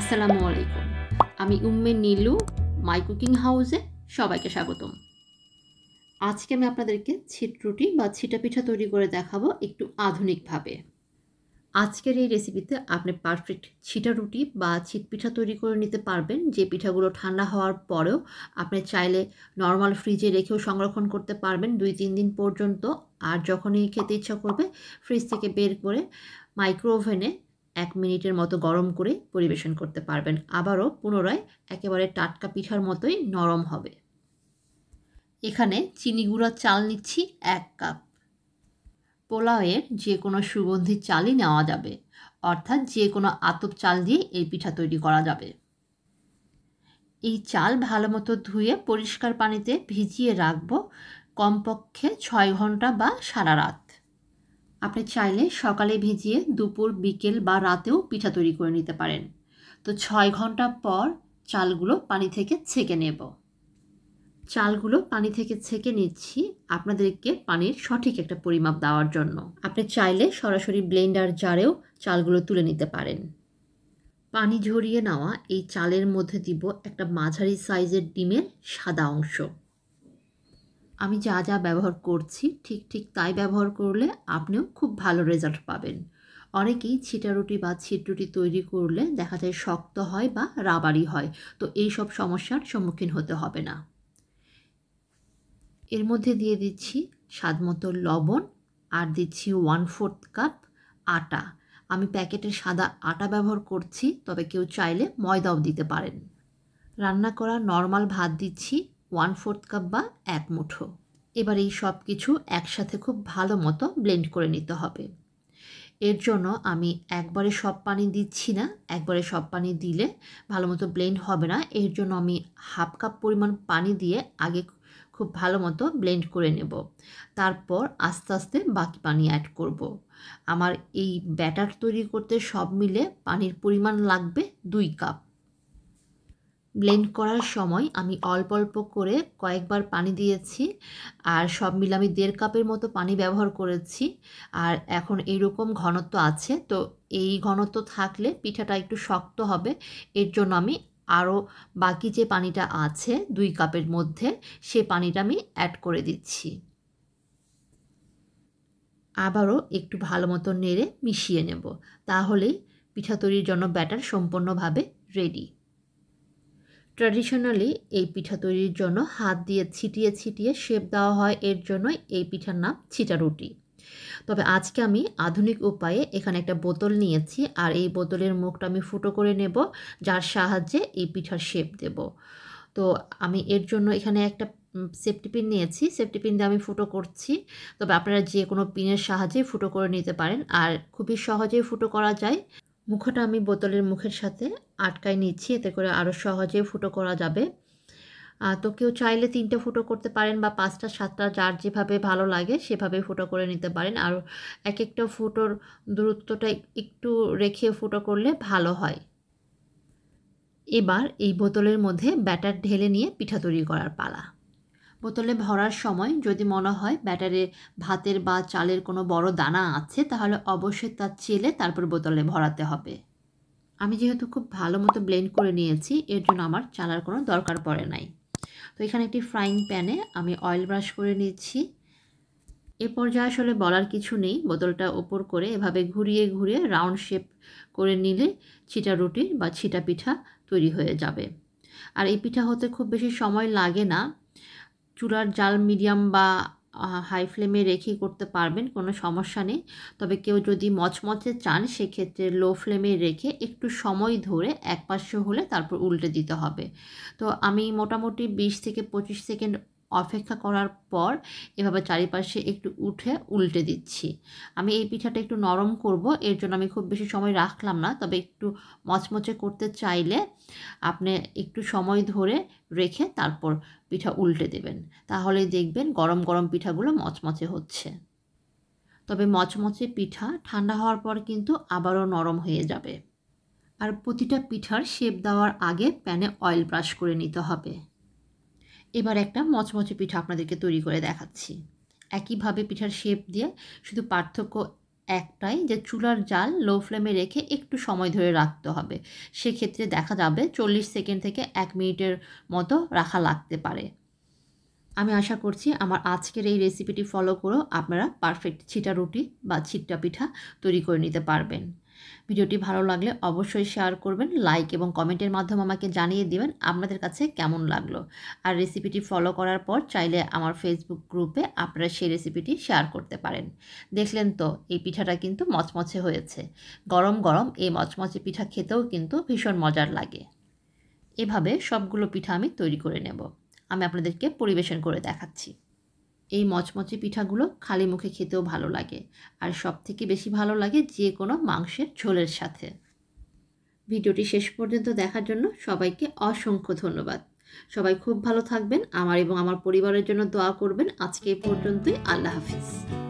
আসসালামু আলাইকুম আমি উম্মে নীলু মাই কুকিং হাউসে সবাইকে স্বাগতম আজকে আমি আপনাদেরকে ছিটরুটি বা ছিটা পিঠা তৈরি করে দেখাবো একটু আধুনিকভাবে আজকের এই রেসিপিতে আপনি পারফেক্ট ছিটা রুটি বা ছিট পিঠা তৈরি করে নিতে পারবেন যে পিঠাগুলো ঠান্ডা হওয়ার পরেও আপনি চাইলে নর্মাল ফ্রিজে রেখেও সংরক্ষণ করতে পারবেন দুই তিন দিন পর্যন্ত আর যখনই খেতে ইচ্ছা করবে ফ্রিজ থেকে বের করে মাইক্রোওভেনে এক মিনিটের মতো গরম করে পরিবেশন করতে পারবেন আবারও পুনরায় একেবারে টাটকা পিঠার মতোই নরম হবে এখানে চিনি গুঁড়া চাল নিচ্ছি এক কাপ পোলাওয়ের যে কোনো সুগন্ধি চালই নেওয়া যাবে অর্থাৎ যে কোনো আতপ চাল দিয়ে এই পিঠা তৈরি করা যাবে এই চাল ভালো মতো ধুয়ে পরিষ্কার পানিতে ভিজিয়ে রাখবো কমপক্ষে ছয় ঘন্টা বা সারা রাত আপনি চাইলে সকালে ভিজিয়ে দুপুর বিকেল বা রাতেও পিঠা তৈরি করে নিতে পারেন তো ছয় ঘন্টা পর চালগুলো পানি থেকে ছেঁকে নেব চালগুলো পানি থেকে ছেঁকে নিচ্ছি আপনাদেরকে পানির সঠিক একটা পরিমাপ দেওয়ার জন্য আপনি চাইলে সরাসরি ব্লেন্ডার জারেও চালগুলো তুলে নিতে পারেন পানি ঝরিয়ে নেওয়া এই চালের মধ্যে দিব একটা মাঝারি সাইজের ডিমের সাদা অংশ আমি যা যা ব্যবহার করছি ঠিক ঠিক তাই ব্যবহার করলে আপনিও খুব ভালো রেজাল্ট পাবেন অনেকেই ছিটারুটি বা ছিটরুটি তৈরি করলে দেখা যায় শক্ত হয় বা রাবারি হয় তো এই সব সমস্যার সম্মুখীন হতে হবে না এর মধ্যে দিয়ে দিচ্ছি স্বাদমতো লবণ আর দিচ্ছি ওয়ান ফোর্থ কাপ আটা আমি প্যাকেটের সাদা আটা ব্যবহার করছি তবে কেউ চাইলে ময়দাও দিতে পারেন রান্না করা নর্মাল ভাত দিচ্ছি ওয়ান ফোর্থ কাপ বা এক মুঠো এবার এই সব কিছু একসাথে খুব ভালো মতো ব্লেন্ড করে নিতে হবে এর জন্য আমি একবারে সব পানি দিচ্ছি না একবারে সব পানি দিলে ভালো মতো ব্লেন্ড হবে না এর জন্য আমি হাফ কাপ পরিমাণ পানি দিয়ে আগে খুব ভালো মতো ব্লেন্ড করে নেব তারপর আস্তে আস্তে বাকি পানি অ্যাড করব। আমার এই ব্যাটার তৈরি করতে সব মিলে পানির পরিমাণ লাগবে দুই কাপ ব্লেন্ড করার সময় আমি অল্প অল্প করে কয়েকবার পানি দিয়েছি আর সব মিলে আমি দেড় কাপের মতো পানি ব্যবহার করেছি আর এখন রকম ঘনত্ব আছে তো এই ঘনত্ব থাকলে পিঠাটা একটু শক্ত হবে এর জন্য আমি আরও বাকি যে পানিটা আছে দুই কাপের মধ্যে সে পানিটা আমি অ্যাড করে দিচ্ছি আবারও একটু ভালো মতো নেড়ে মিশিয়ে নেব তাহলেই পিঠা তৈরির জন্য ব্যাটার সম্পূর্ণভাবে রেডি ট্র্যাডিশনালি এই পিঠা তৈরির জন্য হাত দিয়ে ছিটিয়ে ছিটিয়ে শেপ দেওয়া হয় এর জন্য এই পিঠার নাম ছিটা রুটি তবে আজকে আমি আধুনিক উপায়ে এখানে একটা বোতল নিয়েছি আর এই বোতলের মুখটা আমি ফুটো করে নেব যার সাহায্যে এই পিঠার শেপ দেব তো আমি এর জন্য এখানে একটা সেফটি পিন নিয়েছি সেফটি পিন দিয়ে আমি ফুটো করছি তবে আপনারা যে কোনো পিনের সাহায্যে ফুটো করে নিতে পারেন আর খুবই সহজেই ফুটো করা যায় মুখটা আমি বোতলের মুখের সাথে আটকায় নিচ্ছি এতে করে আরও সহজে ফুটো করা যাবে তো কেউ চাইলে তিনটে ফুটো করতে পারেন বা পাঁচটা সাতটা যার যেভাবে ভালো লাগে সেভাবে ফুটো করে নিতে পারেন আর এক একটা ফুটোর দূরত্বটা একটু রেখে ফুটো করলে ভালো হয় এবার এই বোতলের মধ্যে ব্যাটার ঢেলে নিয়ে পিঠা তৈরি করার পালা বোতলে ভরার সময় যদি মনে হয় ব্যাটারে ভাতের বা চালের কোনো বড় দানা আছে তাহলে অবশ্যই তা চেলে তারপর বোতলে ভরাতে হবে আমি যেহেতু খুব ভালো মতো ব্লেন্ড করে নিয়েছি এর জন্য আমার চালার কোনো দরকার পড়ে নাই তো এখানে একটি ফ্রাইং প্যানে আমি অয়েল ব্রাশ করে নিচ্ছি এ পর্যায়ে আসলে বলার কিছু নেই বোতলটা ওপর করে এভাবে ঘুরিয়ে ঘুরিয়ে রাউন্ড শেপ করে নিলে ছিটা রুটি বা ছিটা পিঠা তৈরি হয়ে যাবে আর এই পিঠা হতে খুব বেশি সময় লাগে না চুলার জাল মিডিয়াম বা হাই ফ্লেমে রেখেই করতে পারবেন কোনো সমস্যা নেই তবে কেউ যদি মচমচে চান সেক্ষেত্রে লো ফ্লেমে রেখে একটু সময় ধরে এক পাশে হলে তারপর উল্টে দিতে হবে তো আমি মোটামুটি বিশ থেকে পঁচিশ সেকেন্ড অপেক্ষা করার পর এভাবে চারিপাশে একটু উঠে উল্টে দিচ্ছি আমি এই পিঠাটা একটু নরম করব এর জন্য আমি খুব বেশি সময় রাখলাম না তবে একটু মচমচে করতে চাইলে আপনি একটু সময় ধরে রেখে তারপর পিঠা উল্টে দেবেন তাহলেই দেখবেন গরম গরম পিঠাগুলো মচমচে হচ্ছে তবে মচমচে পিঠা ঠান্ডা হওয়ার পর কিন্তু আবারও নরম হয়ে যাবে আর প্রতিটা পিঠার শেপ দেওয়ার আগে প্যানে অয়েল ব্রাশ করে নিতে হবে এবার একটা মচমচে পিঠা আপনাদেরকে তৈরি করে দেখাচ্ছি একইভাবে পিঠার শেপ দিয়ে শুধু পার্থক্য একটাই যে চুলার জাল লো ফ্লেমে রেখে একটু সময় ধরে রাখতে হবে সেক্ষেত্রে দেখা যাবে চল্লিশ সেকেন্ড থেকে এক মিনিটের মতো রাখা লাগতে পারে আমি আশা করছি আমার আজকের এই রেসিপিটি ফলো করেও আপনারা পারফেক্ট ছিটা রুটি বা ছিটটা পিঠা তৈরি করে নিতে পারবেন ভিডিওটি ভালো লাগলে অবশ্যই শেয়ার করবেন লাইক এবং কমেন্টের মাধ্যমে আমাকে জানিয়ে দেবেন আপনাদের কাছে কেমন লাগলো আর রেসিপিটি ফলো করার পর চাইলে আমার ফেসবুক গ্রুপে আপনারা সেই রেসিপিটি শেয়ার করতে পারেন দেখলেন তো এই পিঠাটা কিন্তু মচমচে হয়েছে গরম গরম এই মচমচে পিঠা খেতেও কিন্তু ভীষণ মজার লাগে এভাবে সবগুলো পিঠা আমি তৈরি করে নেব আমি আপনাদেরকে পরিবেশন করে দেখাচ্ছি এই মচমচে পিঠাগুলো খালি মুখে খেতেও ভালো লাগে আর সব থেকে বেশি ভালো লাগে যে কোনো মাংসের ঝোলের সাথে ভিডিওটি শেষ পর্যন্ত দেখার জন্য সবাইকে অসংখ্য ধন্যবাদ সবাই খুব ভালো থাকবেন আমার এবং আমার পরিবারের জন্য দোয়া করবেন আজকে এই পর্যন্তই আল্লাহ হাফিজ